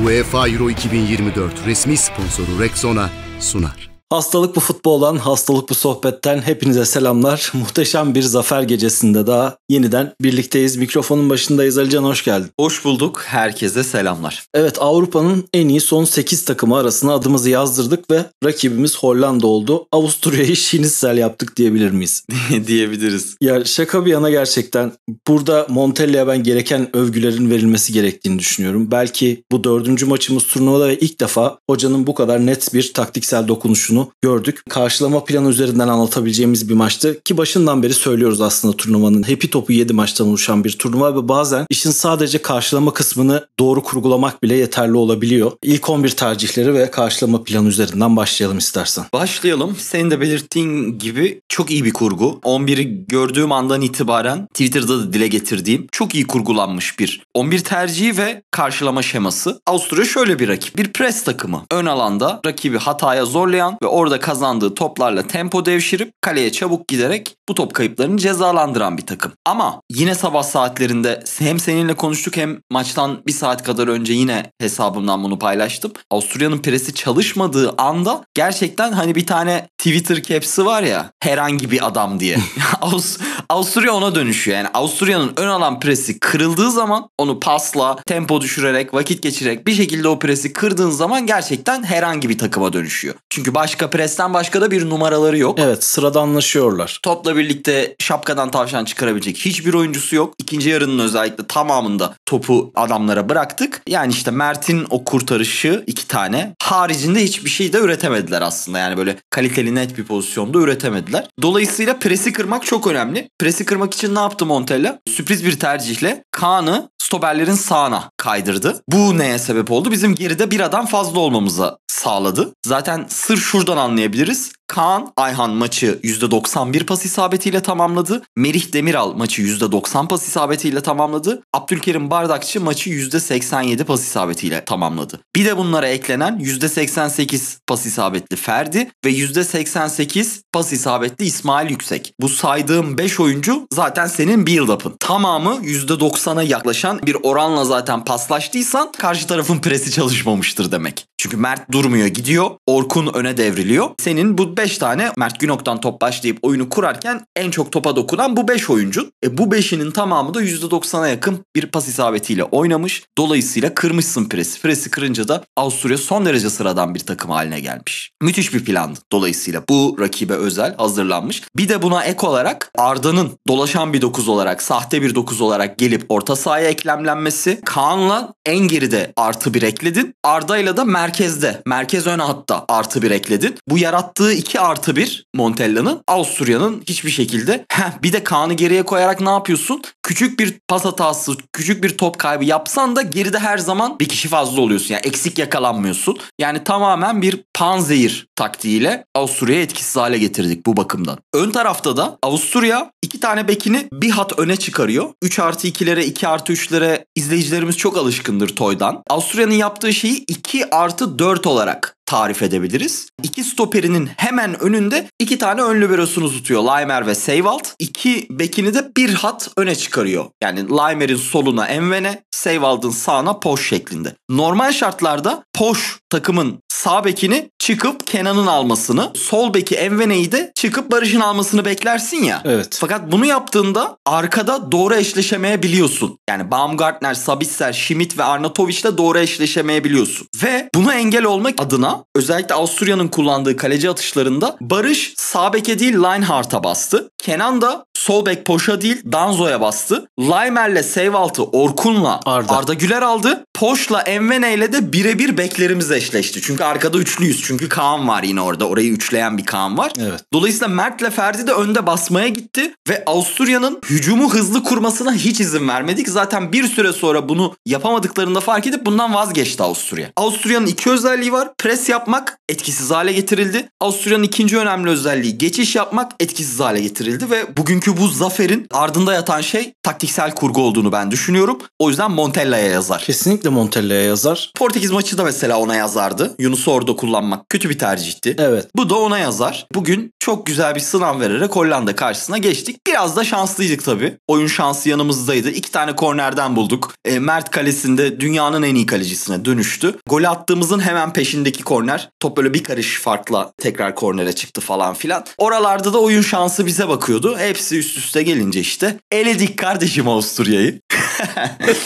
UEFA Euro 2024 resmi sponsoru Rexona sunar. Hastalık bu futboldan, hastalık bu sohbetten hepinize selamlar. Muhteşem bir zafer gecesinde daha yeniden birlikteyiz. Mikrofonun başındayız. Alican hoş geldin. Hoş bulduk. Herkese selamlar. Evet Avrupa'nın en iyi son 8 takımı arasına adımızı yazdırdık ve rakibimiz Hollanda oldu. Avusturya'yı şinissel yaptık diyebilir miyiz? Diyebiliriz. Ya şaka bir yana gerçekten burada Montella'ya ben gereken övgülerin verilmesi gerektiğini düşünüyorum. Belki bu dördüncü maçımız turnuvada ve ilk defa hocanın bu kadar net bir taktiksel dokunuşunu boyutunu gördük. Karşılama planı üzerinden anlatabileceğimiz bir maçtı ki başından beri söylüyoruz aslında turnuvanın. Hepi topu 7 maçtan oluşan bir turnuva ve bazen işin sadece karşılama kısmını doğru kurgulamak bile yeterli olabiliyor. İlk 11 tercihleri ve karşılama planı üzerinden başlayalım istersen. Başlayalım. Senin de belirttiğin gibi çok iyi bir kurgu. 11'i gördüğüm andan itibaren Twitter'da da dile getirdiğim çok iyi kurgulanmış bir 11 tercihi ve karşılama şeması. Avusturya şöyle bir rakip. Bir pres takımı. Ön alanda rakibi hataya zorlayan ve orada kazandığı toplarla tempo devşirip kaleye çabuk giderek bu top kayıplarını cezalandıran bir takım. Ama yine sabah saatlerinde hem seninle konuştuk hem maçtan bir saat kadar önce yine hesabımdan bunu paylaştım. Avusturya'nın presi çalışmadığı anda gerçekten hani bir tane Twitter caps'i var ya her an hangi bir adam diye. Avust- Avusturya ona dönüşüyor. Yani Avusturya'nın ön alan presi kırıldığı zaman onu pasla, tempo düşürerek, vakit geçirerek bir şekilde o presi kırdığın zaman gerçekten herhangi bir takıma dönüşüyor. Çünkü başka presten başka da bir numaraları yok. Evet sıradanlaşıyorlar. Topla birlikte şapkadan tavşan çıkarabilecek hiçbir oyuncusu yok. İkinci yarının özellikle tamamında topu adamlara bıraktık. Yani işte Mert'in o kurtarışı iki tane. Haricinde hiçbir şey de üretemediler aslında. Yani böyle kaliteli net bir pozisyonda üretemediler. Dolayısıyla presi kırmak çok önemli. Presi kırmak için ne yaptı Montella? Sürpriz bir tercihle Kaan'ı stoperlerin sağına kaydırdı. Bu neye sebep oldu? Bizim geride bir adam fazla olmamıza sağladı. Zaten sır şuradan anlayabiliriz. Kaan Ayhan maçı %91 pas isabetiyle tamamladı. Merih Demiral maçı %90 pas isabetiyle tamamladı. Abdülkerim Bardakçı maçı %87 pas isabetiyle tamamladı. Bir de bunlara eklenen %88 pas isabetli Ferdi ve %88 pas isabetli İsmail Yüksek. Bu saydığım 5 oyuncu zaten senin build-up'ın. Tamamı %90'a yaklaşan bir oranla zaten paslaştıysan karşı tarafın presi çalışmamıştır demek. Çünkü Mert durmuyor gidiyor. Orkun öne devriliyor. Senin bu 5 tane Mert Günok'tan top başlayıp oyunu kurarken en çok topa dokunan bu 5 oyuncu. E bu 5'inin tamamı da %90'a yakın bir pas isabetiyle oynamış. Dolayısıyla kırmışsın presi. Presi kırınca da Avusturya son derece sıradan bir takım haline gelmiş. Müthiş bir plandı. Dolayısıyla bu rakibe özel hazırlanmış. Bir de buna ek olarak Arda'nın dolaşan bir 9 olarak, sahte bir 9 olarak gelip orta sahaya eklemlenmesi. Kaan'la en geride artı bir ekledin. Arda'yla da merkezde, merkez ön hatta artı bir ekledin. Bu yarattığı iki iki artı bir Montella'nın. Avusturya'nın hiçbir şekilde. Heh, bir de Kaan'ı geriye koyarak ne yapıyorsun? Küçük bir pas hatası, küçük bir top kaybı yapsan da geride her zaman bir kişi fazla oluyorsun. Yani eksik yakalanmıyorsun. Yani tamamen bir panzehir taktiğiyle Avusturya'yı etkisiz hale getirdik bu bakımdan. Ön tarafta da Avusturya iki tane bekini bir hat öne çıkarıyor. 3 artı 2'lere 2 artı 3'lere izleyicilerimiz çok alışkındır Toy'dan. Avusturya'nın yaptığı şeyi 2 artı 4 olarak tarif edebiliriz. İki stoperinin hemen önünde iki tane ön liberosunu tutuyor. Laimer ve Seyvalt. İki bekini de bir hat öne çıkarıyor. Yani Laimer'in soluna Envene, Seyvalt'ın sağına Poş şeklinde. Normal şartlarda Poş takımın sağ bekini çıkıp Kenan'ın almasını, sol beki Envene'yi de çıkıp Barış'ın almasını beklersin ya. Evet. Fakat bunu yaptığında arkada doğru eşleşemeyebiliyorsun. Yani Baumgartner, Sabitzer, Schmidt ve Arnatovic'le doğru eşleşemeyebiliyorsun. Ve buna engel olmak adına özellikle Avusturya'nın kullandığı kaleci atışlarında Barış sağ beke değil Linehart'a bastı. Kenan da sol bek Poş'a değil Danzo'ya bastı. Leimer'le Seyvaltı Orkun'la Arda. Arda Güler aldı. Poş'la Envene ile de birebir beklerimiz eşleşti. Çünkü arkada üçlüyüz. Çünkü Kaan var yine orada. Orayı üçleyen bir Kaan var. Evet. Dolayısıyla Mert'le Ferdi de önde basmaya gitti ve Avusturya'nın hücumu hızlı kurmasına hiç izin vermedik. Zaten bir süre sonra bunu yapamadıklarında fark edip bundan vazgeçti Avusturya. Avusturya'nın iki özelliği var. Pres yapmak etkisiz hale getirildi. Avusturya'nın ikinci önemli özelliği geçiş yapmak etkisiz hale getirildi ve bugünkü bu zaferin ardında yatan şey taktiksel kurgu olduğunu ben düşünüyorum. O yüzden Montella'ya yazar. Kesinlikle de Montella'ya yazar. Portekiz maçı da mesela ona yazardı. Yunus'u orada kullanmak kötü bir tercihti. Evet. Bu da ona yazar. Bugün çok güzel bir sınav vererek Hollanda karşısına geçtik. Biraz da şanslıydık tabii. Oyun şansı yanımızdaydı. İki tane kornerden bulduk. E, Mert kalesinde dünyanın en iyi kalecisine dönüştü. Gol attığımızın hemen peşindeki korner. Top böyle bir karış farkla tekrar kornere çıktı falan filan. Oralarda da oyun şansı bize bakıyordu. Hepsi üst üste gelince işte. Eledik kardeşim Avusturya'yı.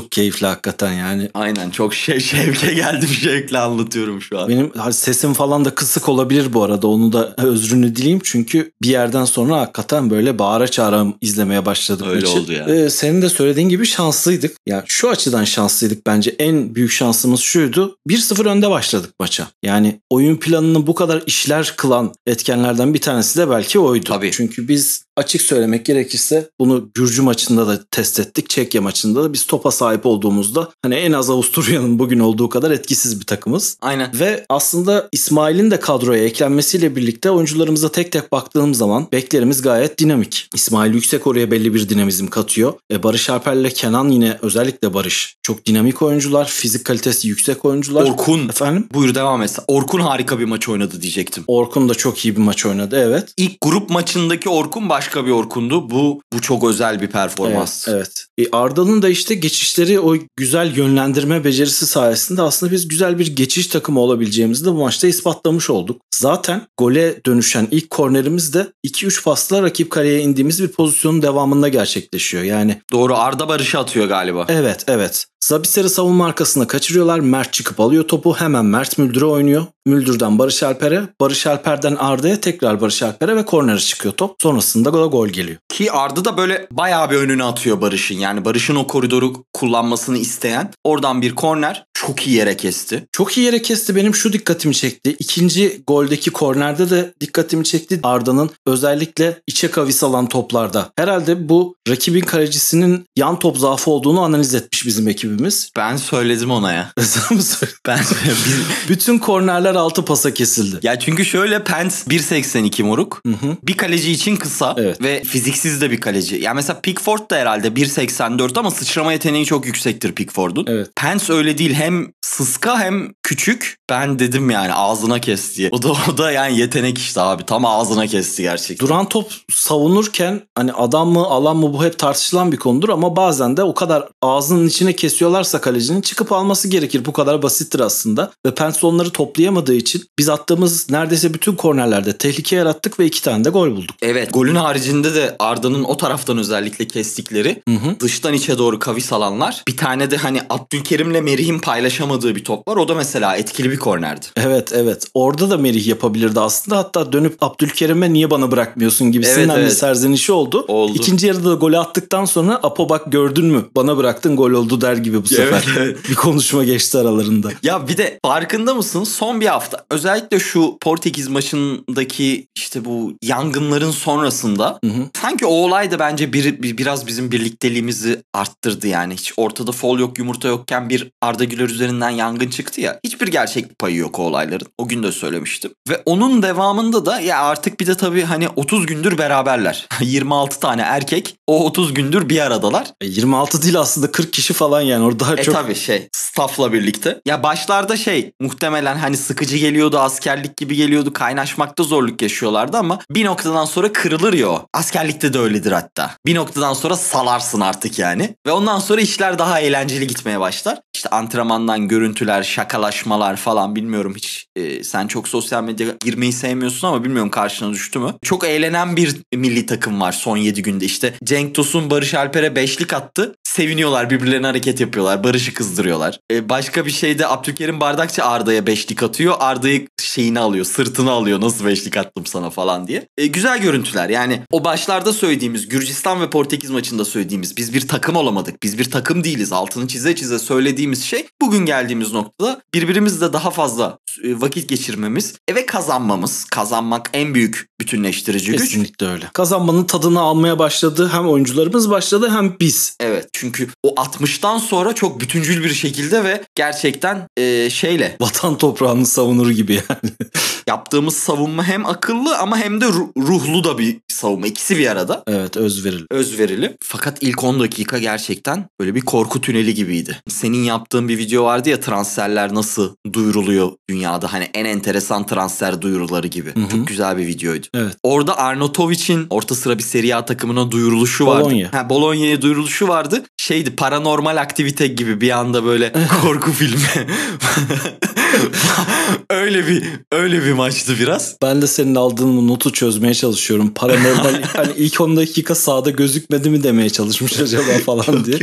çok keyifli hakikaten yani. Aynen çok şey şevke geldim şevkle anlatıyorum şu an. Benim sesim falan da kısık olabilir bu arada onu da özrünü dileyim çünkü bir yerden sonra hakikaten böyle bağıra çağıra izlemeye başladık. Öyle maçı. oldu yani. Ee, senin de söylediğin gibi şanslıydık. yani şu açıdan şanslıydık bence en büyük şansımız şuydu 1-0 önde başladık maça. Yani oyun planını bu kadar işler kılan etkenlerden bir tanesi de belki oydu. Tabii. Çünkü biz açık söylemek gerekirse bunu Gürcü maçında da test ettik. Çekya maçında da biz topa sahip olduğumuzda hani en az Avusturya'nın bugün olduğu kadar etkisiz bir takımız. Aynen. Ve aslında İsmail'in de kadroya eklenmesiyle birlikte oyuncularımıza tek tek baktığım zaman beklerimiz gayet dinamik. İsmail Yüksek oraya belli bir dinamizm katıyor. E Barış Alper'le Kenan yine özellikle Barış çok dinamik oyuncular. Fizik kalitesi yüksek oyuncular. Orkun. Efendim? Buyur devam et. Orkun harika bir maç oynadı diyecektim. Orkun da çok iyi bir maç oynadı evet. İlk grup maçındaki Orkun baş Başka bir Orkun'du. Bu bu çok özel bir performans. Evet. evet. E Arda'nın da işte geçişleri o güzel yönlendirme becerisi sayesinde aslında biz güzel bir geçiş takımı olabileceğimizi de bu maçta ispatlamış olduk. Zaten gole dönüşen ilk kornerimiz de 2-3 pasla rakip kaleye indiğimiz bir pozisyonun devamında gerçekleşiyor. Yani Doğru Arda Barış'ı atıyor galiba. Evet evet. Zabiser'i savunma arkasında kaçırıyorlar. Mert çıkıp alıyor topu. Hemen Mert Müldür'e oynuyor. Müldür'den Barış Alper'e. Barış Alper'den Arda'ya tekrar Barış Alper'e ve kornere çıkıyor top. Sonrasında da gol geliyor. Ki Arda da böyle bayağı bir önüne atıyor Barış'ın. Yani Barış'ın o koridoru kullanmasını isteyen. Oradan bir korner çok iyi yere kesti. Çok iyi yere kesti benim şu dikkatimi çekti. İkinci goldeki kornerde de dikkatimi çekti Arda'nın özellikle içe kavis alan toplarda. Herhalde bu rakibin kalecisinin yan top zaafı olduğunu analiz etmiş bizim ekibimiz. Ben söyledim ona ya. Sen mi söyledin? Ben söyledim. Bütün kornerler altı pasa kesildi. Ya çünkü şöyle Pence 1.82 moruk. Hı hı. Bir kaleci için kısa evet. ve fiziksiz de bir kaleci. Ya mesela Pickford da herhalde 1.84 ama sıçrama yeteneği çok yüksektir Pickford'un. Evet. Pence öyle değil. Hem הם, סוסקה הם küçük. Ben dedim yani ağzına kesti. O da o da yani yetenek işte abi. Tam ağzına kesti gerçekten. Duran top savunurken hani adam mı alan mı bu hep tartışılan bir konudur ama bazen de o kadar ağzının içine kesiyorlarsa kalecinin çıkıp alması gerekir. Bu kadar basittir aslında. Ve Pens onları toplayamadığı için biz attığımız neredeyse bütün kornerlerde tehlike yarattık ve iki tane de gol bulduk. Evet. Golün haricinde de Arda'nın o taraftan özellikle kestikleri hı hı. dıştan içe doğru kavis alanlar. Bir tane de hani Abdülkerim'le Merih'in paylaşamadığı bir top var. O da mesela mesela etkili bir kornerdi. Evet evet. Orada da Merih yapabilirdi aslında. Hatta dönüp Abdülkerim'e niye bana bırakmıyorsun gibisinden evet, evet. bir serzenişi oldu. oldu. İkinci yarıda da golü attıktan sonra Apo bak gördün mü? Bana bıraktın gol oldu der gibi bu sefer. Evet, bir konuşma geçti aralarında. Ya bir de farkında mısın? Son bir hafta özellikle şu Portekiz maçındaki işte bu yangınların sonrasında hı hı. sanki o olay da bence bir, bir, biraz bizim birlikteliğimizi arttırdı yani. Hiç ortada fol yok yumurta yokken bir Arda Güler üzerinden yangın çıktı ya. Hiçbir gerçek payı yok o olayların. O gün de söylemiştim. Ve onun devamında da ya artık bir de tabii hani 30 gündür beraberler. 26 tane erkek o 30 gündür bir aradalar. 26 e, değil aslında 40 kişi falan yani orada e, çok. E tabii şey staffla birlikte. Ya başlarda şey muhtemelen hani sıkıcı geliyordu askerlik gibi geliyordu kaynaşmakta zorluk yaşıyorlardı ama bir noktadan sonra kırılır ya o. Askerlikte de öyledir hatta. Bir noktadan sonra salarsın artık yani. Ve ondan sonra işler daha eğlenceli gitmeye başlar. İşte antrenmandan görüntüler, şakalaş ulaşmalar falan bilmiyorum hiç. E, sen çok sosyal medya girmeyi sevmiyorsun ama bilmiyorum karşına düştü mü? Çok eğlenen bir milli takım var son 7 günde işte. Cenk Tosun Barış Alper'e beşlik attı. Seviniyorlar birbirlerine hareket yapıyorlar. Barış'ı kızdırıyorlar. E, başka bir şeyde Abdülkerim Bardakçı Arda'ya beşlik atıyor. Arda'yı şeyini alıyor sırtını alıyor nasıl beşlik attım sana falan diye. E, güzel görüntüler yani o başlarda söylediğimiz Gürcistan ve Portekiz maçında söylediğimiz biz bir takım olamadık. Biz bir takım değiliz altını çize çize söylediğimiz şey bugün geldiğimiz noktada bir birbirimizle daha fazla e, vakit geçirmemiz ve kazanmamız. Kazanmak en büyük bütünleştirici güç. Kesinlikle öyle. Kazanmanın tadını almaya başladı hem oyuncularımız başladı hem biz. Evet çünkü o 60'tan sonra çok bütüncül bir şekilde ve gerçekten e, şeyle. Vatan toprağını savunur gibi yani. yaptığımız savunma hem akıllı ama hem de ruhlu da bir savunma. İkisi bir arada. Evet özverili. Özverili. Fakat ilk 10 dakika gerçekten böyle bir korku tüneli gibiydi. Senin yaptığın bir video vardı ya transferler nasıl duyuruluyor dünyada. Hani en enteresan transfer duyuruları gibi. Hı-hı. Çok güzel bir videoydu. Evet. Orada Arnautovic'in orta sıra bir Serie A takımına duyuruluşu Bologna. vardı. Ha, Bologna'ya duyuruluşu vardı şeydi paranormal aktivite gibi bir anda böyle korku filmi. öyle bir öyle bir maçtı biraz. Ben de senin aldığın notu çözmeye çalışıyorum. Paranormal hani ilk 10 dakika sağda gözükmedi mi demeye çalışmış acaba falan diye.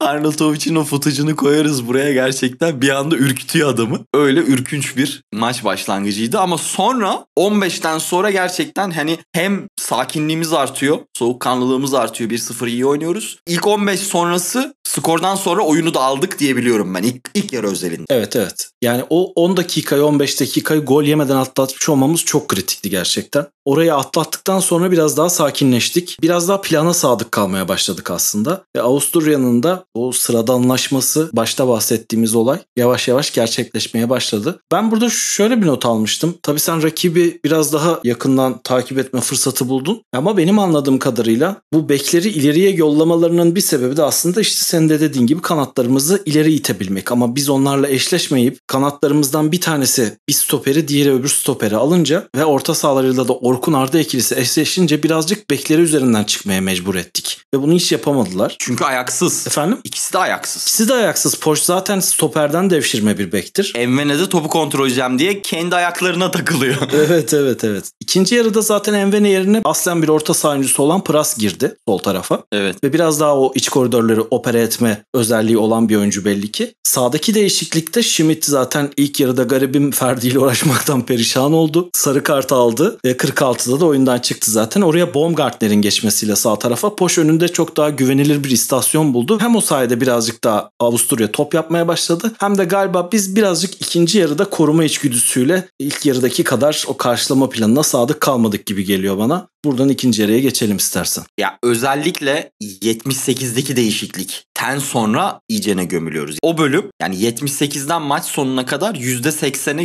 Arnold için o footage'ını koyarız buraya gerçekten. Bir anda ürkütüyor adamı. Öyle ürkünç bir maç başlangıcıydı ama sonra 15'ten sonra gerçekten hani hem sakinliğimiz artıyor, soğukkanlılığımız artıyor. 1-0 iyi oynuyoruz. İlk ilk 15 sonrası skordan sonra oyunu da aldık diyebiliyorum ben ilk, ilk yarı özelinde. Evet evet. Yani o 10 dakikayı 15 dakikayı gol yemeden atlatmış olmamız çok kritikti gerçekten. Orayı atlattıktan sonra biraz daha sakinleştik. Biraz daha plana sadık kalmaya başladık aslında. Ve Avusturya'nın da o sıradanlaşması, başta bahsettiğimiz olay yavaş yavaş gerçekleşmeye başladı. Ben burada şöyle bir not almıştım. Tabii sen rakibi biraz daha yakından takip etme fırsatı buldun. Ama benim anladığım kadarıyla bu bekleri ileriye yollamalarının bir sebebi de aslında işte sen de dediğin gibi kanatlarımızı ileri itebilmek. Ama biz onlarla eşleşmeyip kanatlarımızdan bir tanesi bir stoperi diğeri öbür stoperi alınca ve orta sahalarıyla da Orkun Arda ikilisi eşleşince birazcık bekleri üzerinden çıkmaya mecbur ettik. Ve bunu hiç yapamadılar. Çünkü ayaksız. Efendim? İkisi de ayaksız. İkisi de ayaksız. Poş zaten stoperden devşirme bir bektir. Envene de topu kontrol edeceğim diye kendi ayaklarına takılıyor. evet evet evet. İkinci yarıda zaten Envene yerine aslen bir orta sahancısı olan Pras girdi sol tarafa. Evet. Ve biraz daha o iç koridorları opere etme özelliği olan bir oyuncu belli ki. Sağdaki değişiklikte Schmidt zaten ilk yarıda garibim Ferdi ile uğraşmaktan perişan oldu. Sarı kart aldı. E, 40 ilk da oyundan çıktı zaten. Oraya Baumgartner'in geçmesiyle sağ tarafa Poş önünde çok daha güvenilir bir istasyon buldu. Hem o sayede birazcık daha Avusturya top yapmaya başladı. Hem de galiba biz birazcık ikinci yarıda koruma içgüdüsüyle ilk yarıdaki kadar o karşılama planına sadık kalmadık gibi geliyor bana. Buradan ikinci yarıya geçelim istersen. Ya özellikle 78'deki değişiklik ten sonra iyicene gömülüyoruz. O bölüm yani 78'den maç sonuna kadar %80'e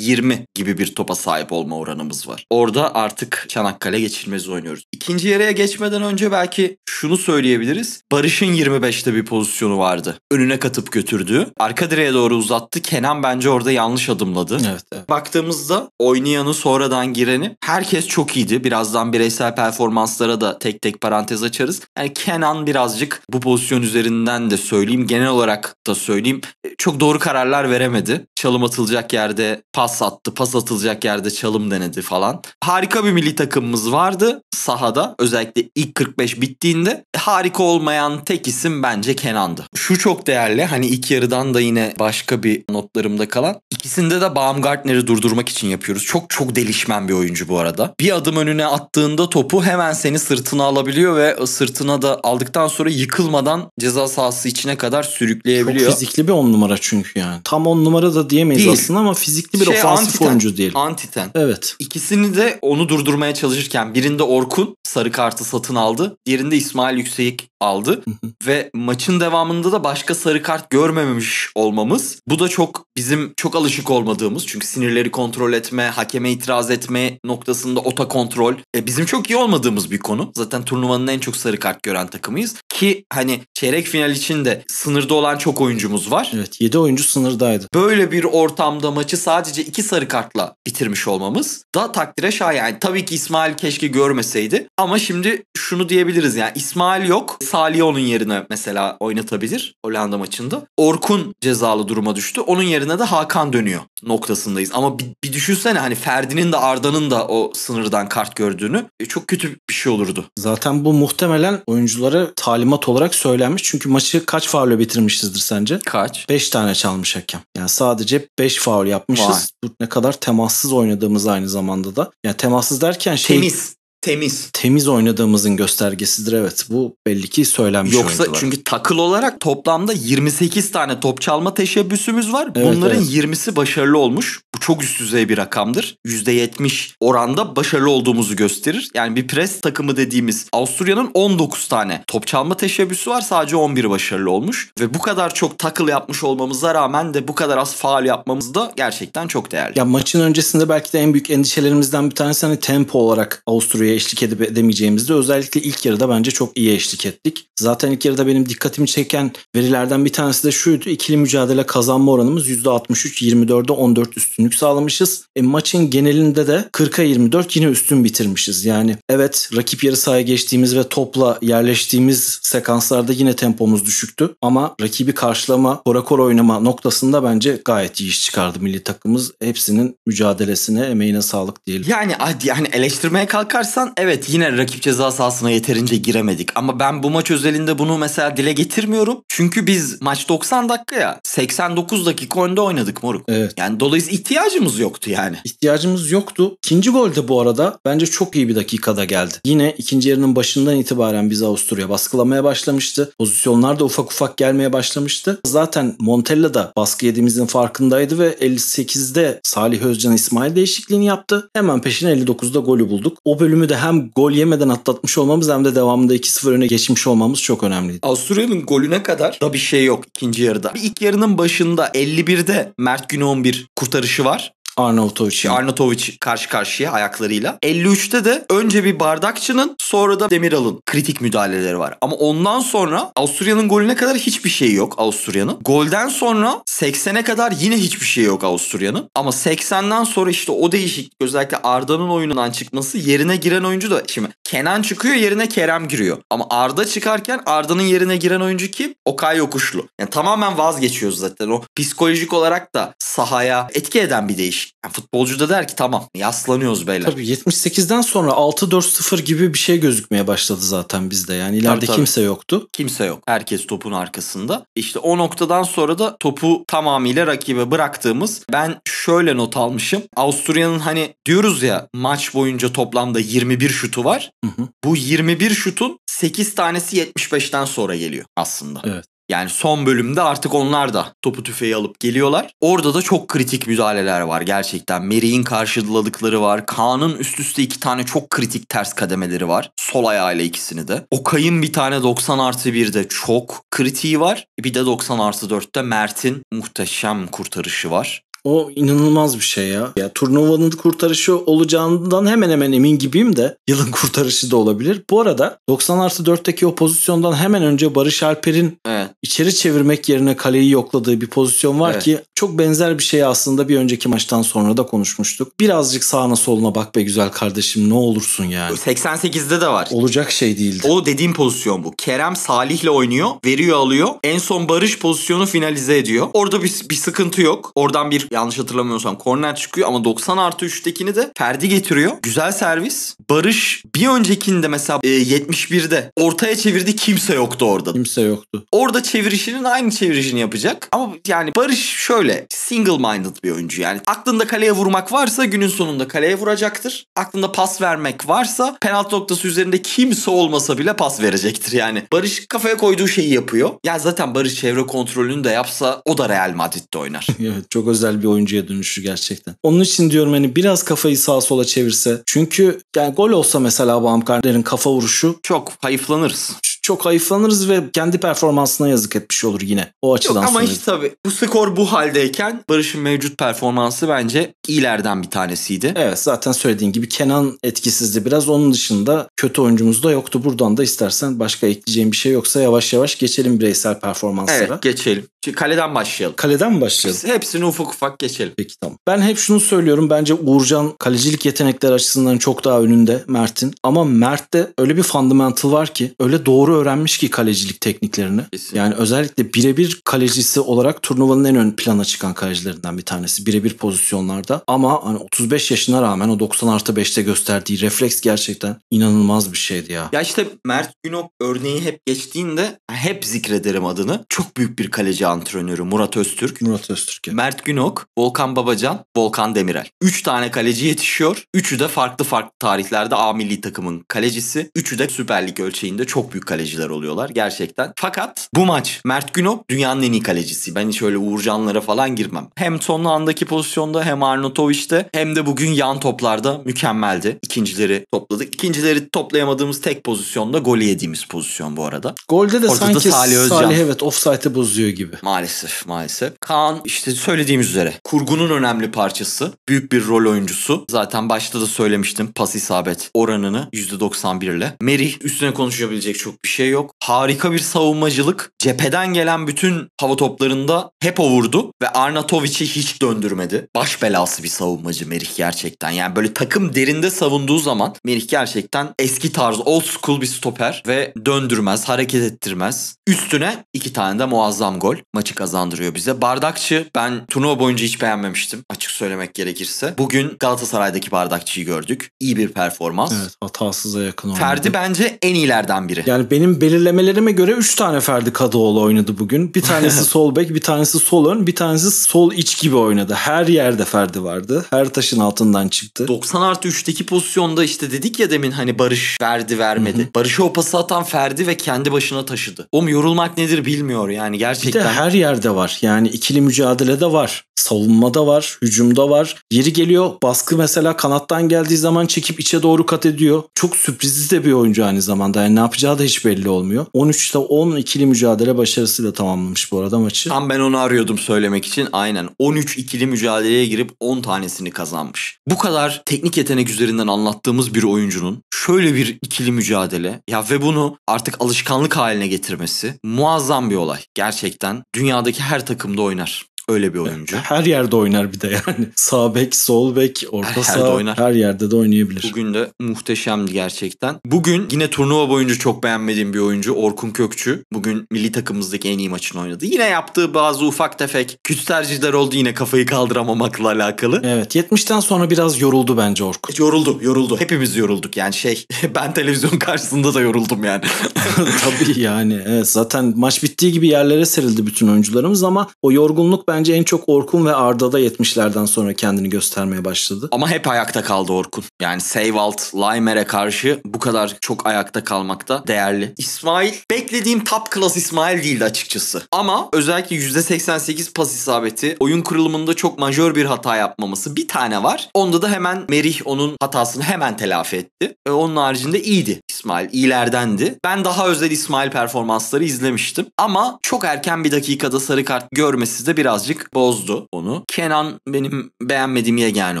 %20 gibi bir topa sahip olma oranımız var. Orada artık Çanakkale geçilmez oynuyoruz. İkinci yarıya geçmeden önce belki şunu söyleyebiliriz. Barış'ın 25'te bir pozisyonu vardı. Önüne katıp götürdü. Arka direğe doğru uzattı. Kenan bence orada yanlış adımladı. Evet, evet. Baktığımızda oynayanı sonradan gireni herkes çok iyiydi. Birazdan olan bireysel performanslara da tek tek parantez açarız. Yani Kenan birazcık bu pozisyon üzerinden de söyleyeyim genel olarak da söyleyeyim e, çok doğru kararlar veremedi çalım atılacak yerde pas attı, pas atılacak yerde çalım denedi falan. Harika bir milli takımımız vardı sahada özellikle ilk 45 bittiğinde. Harika olmayan tek isim bence Kenan'dı. Şu çok değerli hani ilk yarıdan da yine başka bir notlarımda kalan. İkisinde de Baumgartner'i durdurmak için yapıyoruz. Çok çok delişmen bir oyuncu bu arada. Bir adım önüne attığında topu hemen seni sırtına alabiliyor ve sırtına da aldıktan sonra yıkılmadan ceza sahası içine kadar sürükleyebiliyor. Çok fizikli bir on numara çünkü yani. Tam on numara da diyemeyiz Değil. aslında ama fizikli bir şey, ofansif antiten, oyuncu değil Antiten. Evet. İkisini de onu durdurmaya çalışırken birinde Orkun sarı kartı satın aldı. Diğerinde İsmail Yüksek aldı. Ve maçın devamında da başka sarı kart görmememiş olmamız. Bu da çok bizim çok alışık olmadığımız. Çünkü sinirleri kontrol etme, hakeme itiraz etme noktasında ota kontrol. E, bizim çok iyi olmadığımız bir konu. Zaten turnuvanın en çok sarı kart gören takımıyız. Ki hani çeyrek final için de sınırda olan çok oyuncumuz var. Evet 7 oyuncu sınırdaydı. Böyle bir ortamda maçı sadece 2 sarı kartla bitirmiş olmamız da takdire şayan. Yani tabii ki İsmail keşke görmeseydi ama şimdi şunu diyebiliriz yani İsmail yok. Salih onun yerine mesela oynatabilir Hollanda maçında. Orkun cezalı duruma düştü. Onun yerine de Hakan dönüyor noktasındayız. Ama bir, bir düşünsene hani Ferdi'nin de Arda'nın da o sınırdan kart gördüğünü. E, çok kötü bir şey olurdu. Zaten bu muhtemelen oyunculara talimat olarak söylenmiş. Çünkü maçı kaç faulle bitirmişizdir sence? Kaç? 5 tane çalmış hakem. Yani sadece 5 faul yapmışız. Vay. Bu ne kadar temassız oynadığımız aynı zamanda da. Yani temassız derken şey... Temiz temiz. Temiz oynadığımızın göstergesidir evet. Bu belli ki söylenmiş Yoksa oyuncular. çünkü takıl olarak toplamda 28 tane top çalma teşebbüsümüz var. Evet, Bunların evet. 20'si başarılı olmuş. Bu çok üst düzey bir rakamdır. %70 oranda başarılı olduğumuzu gösterir. Yani bir pres takımı dediğimiz Avusturya'nın 19 tane top çalma teşebbüsü var. Sadece 11 başarılı olmuş. Ve bu kadar çok takıl yapmış olmamıza rağmen de bu kadar az faal yapmamız da gerçekten çok değerli. Ya maçın öncesinde belki de en büyük endişelerimizden bir tanesi hani tempo olarak Avusturya'ya oraya eşlik edip edemeyeceğimizde özellikle ilk yarıda bence çok iyi eşlik ettik. Zaten ilk yarıda benim dikkatimi çeken verilerden bir tanesi de şuydu. İkili mücadele kazanma oranımız %63, 24'e 14 üstünlük sağlamışız. E, maçın genelinde de 40'a 24 yine üstün bitirmişiz. Yani evet rakip yarı sahaya geçtiğimiz ve topla yerleştiğimiz sekanslarda yine tempomuz düşüktü. Ama rakibi karşılama, korakor oynama noktasında bence gayet iyi iş çıkardı milli takımımız. Hepsinin mücadelesine, emeğine sağlık diyelim. Yani yani eleştirmeye kalkarsa bakarsan evet yine rakip ceza sahasına yeterince giremedik. Ama ben bu maç özelinde bunu mesela dile getirmiyorum. Çünkü biz maç 90 dakika ya 89 dakika önde oynadık moruk. Evet. Yani dolayısıyla ihtiyacımız yoktu yani. İhtiyacımız yoktu. İkinci gol de bu arada bence çok iyi bir dakikada geldi. Yine ikinci yarının başından itibaren biz Avusturya baskılamaya başlamıştı. Pozisyonlar da ufak ufak gelmeye başlamıştı. Zaten Montella da baskı yediğimizin farkındaydı ve 58'de Salih Özcan İsmail değişikliğini yaptı. Hemen peşine 59'da golü bulduk. O bölümü de derbide hem gol yemeden atlatmış olmamız hem de devamında 2-0 öne geçmiş olmamız çok önemliydi. Avusturya'nın golüne kadar da bir şey yok ikinci yarıda. Bir ilk yarının başında 51'de Mert Günok'un 11 kurtarışı var. Arnautovic. Arnautovic karşı karşıya ayaklarıyla. 53'te de önce bir Bardakçı'nın sonra da Demiral'ın kritik müdahaleleri var. Ama ondan sonra Avusturya'nın golüne kadar hiçbir şey yok Avusturya'nın. Golden sonra 80'e kadar yine hiçbir şey yok Avusturya'nın. Ama 80'den sonra işte o değişik özellikle Arda'nın oyunundan çıkması yerine giren oyuncu da şimdi Kenan çıkıyor yerine Kerem giriyor. Ama Arda çıkarken Arda'nın yerine giren oyuncu kim? Okay Yokuşlu. Yani tamamen vazgeçiyoruz zaten. O psikolojik olarak da sahaya etki eden bir değişik bir yani futbolcu da der ki tamam yaslanıyoruz beyler. Tabii 78'den sonra 6-4-0 gibi bir şey gözükmeye başladı zaten bizde. Yani ileride tabii, tabii. kimse yoktu. Kimse yok. Herkes topun arkasında. İşte o noktadan sonra da topu tamamıyla rakibe bıraktığımız ben şöyle not almışım. Avusturya'nın hani diyoruz ya maç boyunca toplamda 21 şutu var. Hı hı. Bu 21 şutun 8 tanesi 75'ten sonra geliyor aslında. Evet. Yani son bölümde artık onlar da topu tüfeği alıp geliyorlar. Orada da çok kritik müdahaleler var gerçekten. Meri'in karşıladıkları var. Kaan'ın üst üste iki tane çok kritik ters kademeleri var. Sol ayağıyla ikisini de. Okay'ın bir tane 90 artı 1'de çok kritiği var. Bir de 90 artı 4'te Mert'in muhteşem kurtarışı var. O inanılmaz bir şey ya. Ya turnuvanın kurtarışı olacağından hemen hemen emin gibiyim de yılın kurtarışı da olabilir. Bu arada 90 artı 4'teki o pozisyondan hemen önce Barış Alper'in evet. içeri çevirmek yerine kaleyi yokladığı bir pozisyon var evet. ki çok benzer bir şey aslında bir önceki maçtan sonra da konuşmuştuk. Birazcık sağına soluna bak be güzel kardeşim ne olursun yani. 88'de de var. Olacak şey değildi. O dediğim pozisyon bu. Kerem Salih'le oynuyor. Veriyor alıyor. En son Barış pozisyonu finalize ediyor. Orada bir, bir sıkıntı yok. Oradan bir yanlış hatırlamıyorsam korner çıkıyor ama 90 artı 3'tekini de Ferdi getiriyor. Güzel servis. Barış bir öncekinde mesela 71'de e, ortaya çevirdi kimse yoktu orada. Kimse yoktu. Orada çevirişinin aynı çevirişini yapacak. Ama yani Barış şöyle single minded bir oyuncu yani. Aklında kaleye vurmak varsa günün sonunda kaleye vuracaktır. Aklında pas vermek varsa penaltı noktası üzerinde kimse olmasa bile pas verecektir yani. Barış kafaya koyduğu şeyi yapıyor. Ya zaten Barış çevre kontrolünü de yapsa o da Real Madrid'de oynar. evet çok özel bir oyuncuya dönüşü gerçekten. Onun için diyorum hani biraz kafayı sağa sola çevirse. Çünkü yani gol olsa mesela Baumgartner'in kafa vuruşu. Çok hayıflanırız çok hayıflanırız ve kendi performansına yazık etmiş olur yine. O açıdan Yok, ama işte tabii bu skor bu haldeyken Barış'ın mevcut performansı bence iyilerden bir tanesiydi. Evet zaten söylediğin gibi Kenan etkisizdi biraz. Onun dışında kötü oyuncumuz da yoktu. Buradan da istersen başka ekleyeceğim bir şey yoksa yavaş yavaş geçelim bireysel performanslara. Evet geçelim. Şimdi kaleden başlayalım. Kaleden mi başlayalım? Biz hepsini ufak ufak geçelim. Peki tamam. Ben hep şunu söylüyorum. Bence Uğurcan kalecilik yetenekleri açısından çok daha önünde Mert'in. Ama Mert'te öyle bir fundamental var ki öyle doğru doğru öğrenmiş ki kalecilik tekniklerini. Kesinlikle. Yani özellikle birebir kalecisi olarak turnuvanın en ön plana çıkan kalecilerinden bir tanesi. Birebir pozisyonlarda ama hani 35 yaşına rağmen o 90 artı 5'te gösterdiği refleks gerçekten inanılmaz bir şeydi ya. Ya işte Mert Günok örneği hep geçtiğinde hep zikrederim adını. Çok büyük bir kaleci antrenörü Murat Öztürk. Murat Öztürk. Mert Günok, Volkan Babacan, Volkan Demirel. 3 tane kaleci yetişiyor. Üçü de farklı farklı tarihlerde A milli takımın kalecisi. Üçü de süperlik Lig ölçeğinde çok büyük kaleci kaleciler oluyorlar gerçekten. Fakat bu maç Mert Günok dünyanın en iyi kalecisi. Ben hiç öyle Uğurcanlara falan girmem. Hem son andaki pozisyonda hem Arnautovic'te hem de bugün yan toplarda mükemmeldi. İkincileri topladık. İkincileri toplayamadığımız tek pozisyonda golü yediğimiz pozisyon bu arada. Golde de Ortada sanki Salih, Özcan. Salih evet offside'ı bozuyor gibi. Maalesef maalesef. Kaan işte söylediğimiz üzere kurgunun önemli parçası. Büyük bir rol oyuncusu. Zaten başta da söylemiştim pas isabet oranını %91 ile. Merih üstüne konuşabilecek çok bir şey şey yok. Harika bir savunmacılık. Cepheden gelen bütün hava toplarında hep o vurdu ve Arnatovic'i hiç döndürmedi. Baş belası bir savunmacı Merih gerçekten. Yani böyle takım derinde savunduğu zaman Merih gerçekten eski tarz old school bir stoper ve döndürmez, hareket ettirmez. Üstüne iki tane de muazzam gol maçı kazandırıyor bize. Bardakçı ben turnuva boyunca hiç beğenmemiştim açık söylemek gerekirse. Bugün Galatasaray'daki Bardakçı'yı gördük. İyi bir performans. Evet hatasıza yakın oldu. Ferdi bence en iyilerden biri. Yani benim benim belirlemelerime göre 3 tane Ferdi Kadıoğlu oynadı bugün. Bir tanesi sol bek, bir tanesi sol ön, bir tanesi sol iç gibi oynadı. Her yerde Ferdi vardı. Her taşın altından çıktı. 90 artı 3'teki pozisyonda işte dedik ya demin hani Barış Ferdi vermedi. Hı-hı. Barış'a o pası atan Ferdi ve kendi başına taşıdı. O yorulmak nedir bilmiyor yani gerçekten. Bir de her yerde var. Yani ikili mücadelede var. Savunmada var, hücumda var. Yeri geliyor baskı mesela kanattan geldiği zaman çekip içe doğru kat ediyor. Çok sürprizli de bir oyuncu aynı zamanda. Yani ne yapacağı da hiç belli belli olmuyor. 13'te 10 ikili mücadele başarısıyla tamamlamış bu arada maçı. Tam ben onu arıyordum söylemek için. Aynen 13 ikili mücadeleye girip 10 tanesini kazanmış. Bu kadar teknik yetenek üzerinden anlattığımız bir oyuncunun şöyle bir ikili mücadele ya ve bunu artık alışkanlık haline getirmesi muazzam bir olay. Gerçekten dünyadaki her takımda oynar. Öyle bir oyuncu. Her yerde oynar bir de yani. Sağ bek, sol bek, orta her sağ. Yerde oynar. Her yerde de oynayabilir. Bugün de muhteşemdi gerçekten. Bugün yine turnuva boyunca çok beğenmediğim bir oyuncu Orkun Kökçü. Bugün milli takımımızdaki en iyi maçını oynadı. Yine yaptığı bazı ufak tefek küçük tercihler oldu yine kafayı kaldıramamakla alakalı. Evet 70'ten sonra biraz yoruldu bence Orkun. Yoruldu, yoruldu. Hepimiz yorulduk yani şey. Ben televizyon karşısında da yoruldum yani. Tabii yani. Evet, zaten maç bittiği gibi yerlere serildi bütün oyuncularımız ama o yorgunluk bence en çok Orkun ve Arda'da 70'lerden sonra kendini göstermeye başladı. Ama hep ayakta kaldı Orkun. Yani Seyvalt, Limer'e karşı bu kadar çok ayakta kalmakta değerli. İsmail beklediğim top class İsmail değildi açıkçası. Ama özellikle %88 pas isabeti, oyun kurulumunda çok majör bir hata yapmaması bir tane var. Onda da hemen Merih onun hatasını hemen telafi etti. E, onun haricinde iyiydi İsmail. iyilerdendi. Ben daha özel İsmail performansları izlemiştim. Ama çok erken bir dakikada sarı kart görmesi de biraz birazcık bozdu onu. Kenan benim beğenmediğim yegane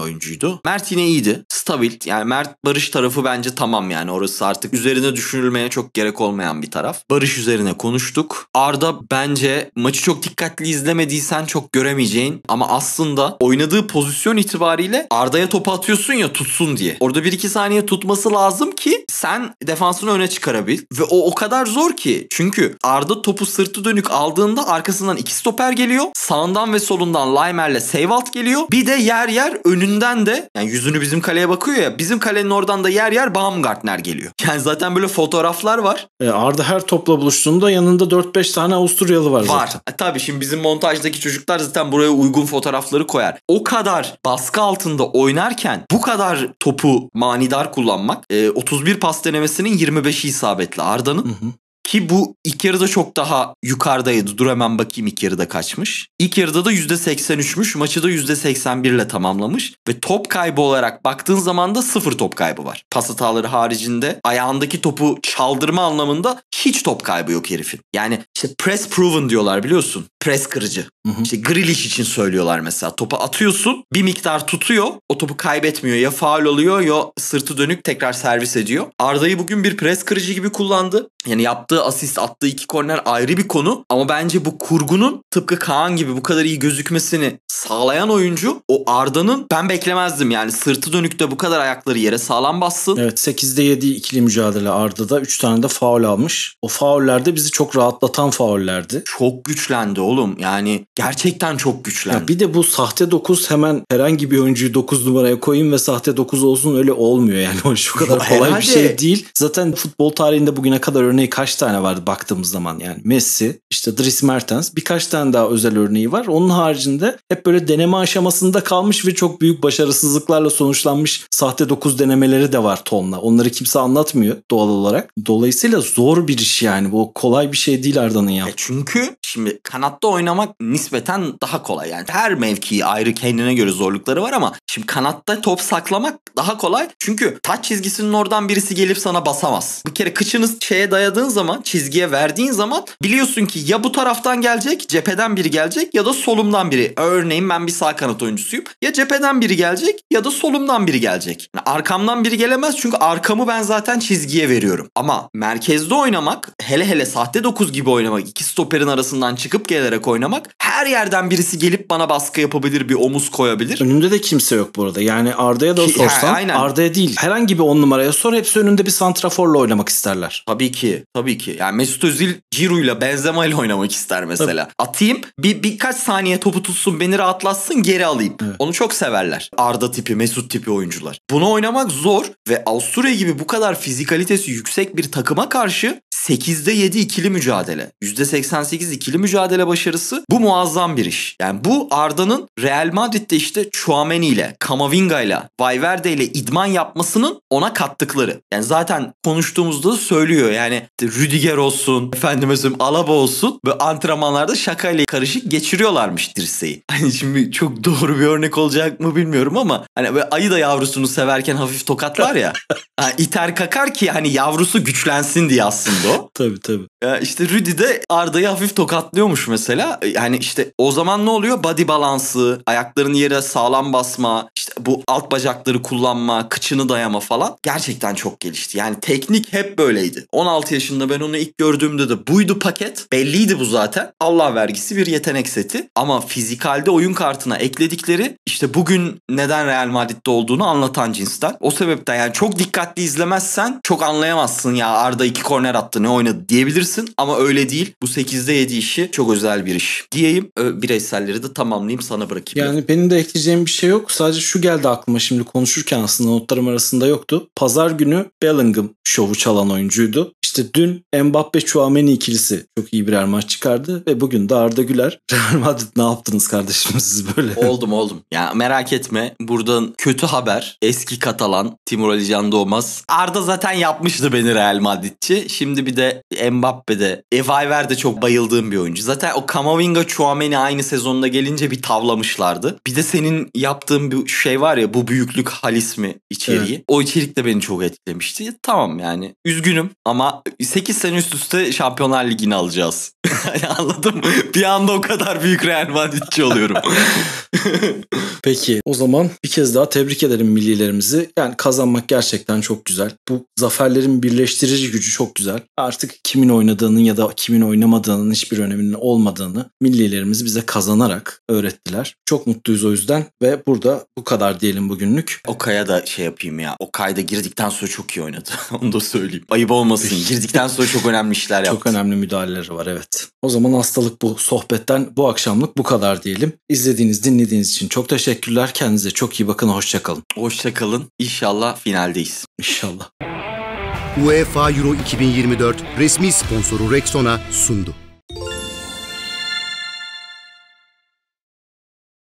oyuncuydu. Mert yine iyiydi stabil. Yani Mert Barış tarafı bence tamam yani orası artık üzerine düşünülmeye çok gerek olmayan bir taraf. Barış üzerine konuştuk. Arda bence maçı çok dikkatli izlemediysen çok göremeyeceğin ama aslında oynadığı pozisyon itibariyle Arda'ya topu atıyorsun ya tutsun diye. Orada 1-2 saniye tutması lazım ki sen defansını öne çıkarabil. Ve o o kadar zor ki çünkü Arda topu sırtı dönük aldığında arkasından iki stoper geliyor. Sağından ve solundan Laimer'le save geliyor. Bir de yer yer önünden de yani yüzünü bizim kaleye bakıyor ya bizim kalenin oradan da yer yer Baumgartner geliyor. Yani zaten böyle fotoğraflar var. E Arda her topla buluştuğunda yanında 4-5 tane Avusturyalı var, var. zaten. Var. E, tabii şimdi bizim montajdaki çocuklar zaten buraya uygun fotoğrafları koyar. O kadar baskı altında oynarken bu kadar topu manidar kullanmak e, 31 pas denemesinin 25'i isabetli Arda'nın. Ki bu ilk yarıda çok daha yukarıdaydı. Dur hemen bakayım ilk yarıda kaçmış. İlk yarıda da %83'müş. Maçı da %81 ile tamamlamış. Ve top kaybı olarak baktığın zaman da sıfır top kaybı var. Pas hataları haricinde ayağındaki topu çaldırma anlamında hiç top kaybı yok herifin. Yani işte press proven diyorlar biliyorsun. press kırıcı. Hı hı. İşte Grealish için söylüyorlar mesela. Topu atıyorsun bir miktar tutuyor. O topu kaybetmiyor. Ya faal oluyor ya sırtı dönük tekrar servis ediyor. Arda'yı bugün bir press kırıcı gibi kullandı. Yani yaptığı yaptığı asist, attığı iki korner ayrı bir konu. Ama bence bu kurgunun tıpkı Kaan gibi bu kadar iyi gözükmesini sağlayan oyuncu o Arda'nın ben beklemezdim yani sırtı dönükte bu kadar ayakları yere sağlam bassın. Evet 8'de 7 ikili mücadele Arda'da 3 tane de faul almış. O faullerde bizi çok rahatlatan faullerdi. Çok güçlendi oğlum yani gerçekten çok güçlendi. Ya bir de bu sahte 9 hemen herhangi bir oyuncuyu 9 numaraya koyayım ve sahte 9 olsun öyle olmuyor yani. O şu kadar kolay bir şey değil. Zaten futbol tarihinde bugüne kadar örneği kaç tane vardı baktığımız zaman yani Messi, işte Dries Mertens birkaç tane daha özel örneği var. Onun haricinde hep böyle deneme aşamasında kalmış ve çok büyük başarısızlıklarla sonuçlanmış sahte 9 denemeleri de var tonla. Onları kimse anlatmıyor doğal olarak. Dolayısıyla zor bir iş yani. Bu kolay bir şey değil Arda'nın yaptığı. E çünkü şimdi kanatta oynamak nispeten daha kolay. Yani her mevkiyi ayrı kendine göre zorlukları var ama şimdi kanatta top saklamak daha kolay. Çünkü taç çizgisinin oradan birisi gelip sana basamaz. Bir kere kıçınız şeye dayadığın zaman zaman, çizgiye verdiğin zaman biliyorsun ki ya bu taraftan gelecek, cepheden biri gelecek ya da solumdan biri. Örneğin ben bir sağ kanat oyuncusuyum. Ya cepheden biri gelecek ya da solumdan biri gelecek. Yani arkamdan biri gelemez çünkü arkamı ben zaten çizgiye veriyorum. Ama merkezde oynamak, hele hele sahte 9 gibi oynamak, iki stoperin arasından çıkıp gelerek oynamak her yerden birisi gelip bana baskı yapabilir, bir omuz koyabilir. Önünde de kimse yok bu arada. Yani Arda'ya da Ki, sorsan, Arda'ya değil. Herhangi bir 10 numaraya sor hepsi önünde bir santraforla oynamak isterler. Tabii ki. Tabii ki ki. Yani Mesut Özil Ciro'yla Benzema ile oynamak ister mesela. Tabii. Atayım bir birkaç saniye topu tutsun beni rahatlatsın geri alayım. Evet. Onu çok severler. Arda tipi, Mesut tipi oyuncular. Bunu oynamak zor ve Avusturya gibi bu kadar fizikalitesi yüksek bir takıma karşı 8'de 7 ikili mücadele. %88 ikili mücadele başarısı. Bu muazzam bir iş. Yani bu Arda'nın Real Madrid'de işte Chouameni ile, Kamavinga ile, Valverde ile idman yapmasının ona kattıkları. Yani zaten konuştuğumuzda da söylüyor. Yani Rüdiger Rüdiger olsun, efendime söyleyeyim Alaba olsun böyle antrenmanlarda şakayla karışık geçiriyorlarmış dirseği. Hani şimdi çok doğru bir örnek olacak mı bilmiyorum ama hani böyle ayı da yavrusunu severken hafif tokatlar ya. yani iter kakar ki hani yavrusu güçlensin diye aslında o. tabii tabii. Ya işte Rüdi de Arda'yı hafif tokatlıyormuş mesela. Yani işte o zaman ne oluyor? Body balansı, ayakların yere sağlam basma, işte bu alt bacakları kullanma, kıçını dayama falan gerçekten çok gelişti. Yani teknik hep böyleydi. 16 yaşında ben onu ilk gördüğümde de buydu paket. Belliydi bu zaten. Allah vergisi bir yetenek seti. Ama fizikalde oyun kartına ekledikleri işte bugün neden Real Madrid'de olduğunu anlatan cinsten. O sebepten yani çok dikkatli izlemezsen çok anlayamazsın ya Arda iki korner attı ne oynadı diyebilirsin. Ama öyle değil. Bu 8'de 7 işi çok özel bir iş diyeyim. Bireyselleri de tamamlayayım sana bırakayım. Yani benim de ekleyeceğim bir şey yok. Sadece şu geldi aklıma şimdi konuşurken aslında notlarım arasında yoktu. Pazar günü Bellingham şovu çalan oyuncuydu. İşte dün Mbappe Chouameni ikilisi çok iyi birer maç çıkardı ve bugün de Arda Güler. Real Madrid ne yaptınız kardeşim siz böyle? Oldum oldum. Ya merak etme. Buradan kötü haber. Eski Katalan Timur Alican Doğmaz. Arda zaten yapmıştı beni Real Madridçi. Şimdi bir de Mbappe'de. Evayver de çok bayıldığım bir oyuncu. Zaten o Kamavinga Chouameni aynı sezonda gelince bir tavlamışlardı. Bir de senin yaptığın bir şey var ya bu büyüklük halismi içeriği. Evet. O içerik de beni çok etkilemişti. Tamam yani üzgünüm ama 8 sene üst üste Şampiyonlar Ligi'ni alacağız anladım. Bir anda o kadar büyük Real Madridçi oluyorum. Peki o zaman bir kez daha tebrik ederim millilerimizi. Yani kazanmak gerçekten çok güzel. Bu zaferlerin birleştirici gücü çok güzel. Artık kimin oynadığının ya da kimin oynamadığının hiçbir öneminin olmadığını millilerimiz bize kazanarak öğrettiler. Çok mutluyuz o yüzden ve burada bu kadar diyelim bugünlük. Okay'a da şey yapayım ya. da girdikten sonra çok iyi oynadı. Onu da söyleyeyim. Ayıp olmasın. Girdikten sonra çok önemli işler yaptı. Çok önemli müdahaleleri var evet. O zaman hastalık bu sohbetten bu akşamlık bu kadar diyelim. İzlediğiniz, dinlediğiniz için çok teşekkürler. Kendinize çok iyi bakın. Hoşçakalın. Hoşçakalın. İnşallah finaldeyiz. İnşallah. UEFA Euro 2024 resmi sponsoru Rexona sundu.